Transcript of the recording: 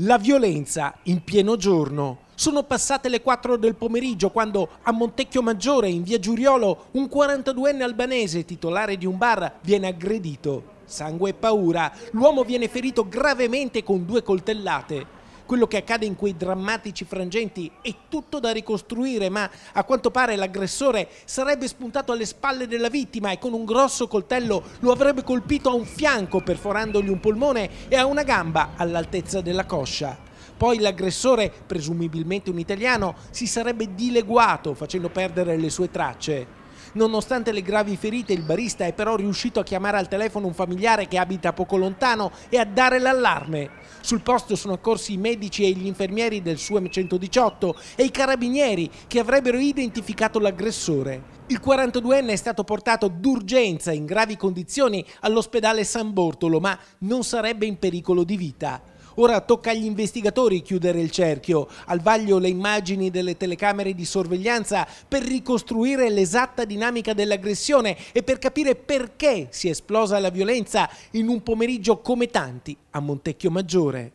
La violenza in pieno giorno. Sono passate le 4 del pomeriggio quando a Montecchio Maggiore, in via Giuriolo, un 42enne albanese, titolare di un bar, viene aggredito. Sangue e paura. L'uomo viene ferito gravemente con due coltellate quello che accade in quei drammatici frangenti è tutto da ricostruire, ma a quanto pare l'aggressore sarebbe spuntato alle spalle della vittima e con un grosso coltello lo avrebbe colpito a un fianco perforandogli un polmone e a una gamba all'altezza della coscia. Poi l'aggressore, presumibilmente un italiano, si sarebbe dileguato facendo perdere le sue tracce. Nonostante le gravi ferite il barista è però riuscito a chiamare al telefono un familiare che abita poco lontano e a dare l'allarme. Sul posto sono accorsi i medici e gli infermieri del SUEM 118 e i carabinieri che avrebbero identificato l'aggressore. Il 42enne è stato portato d'urgenza in gravi condizioni all'ospedale San Bortolo ma non sarebbe in pericolo di vita. Ora tocca agli investigatori chiudere il cerchio, al vaglio le immagini delle telecamere di sorveglianza per ricostruire l'esatta dinamica dell'aggressione e per capire perché si è esplosa la violenza in un pomeriggio come tanti a Montecchio Maggiore.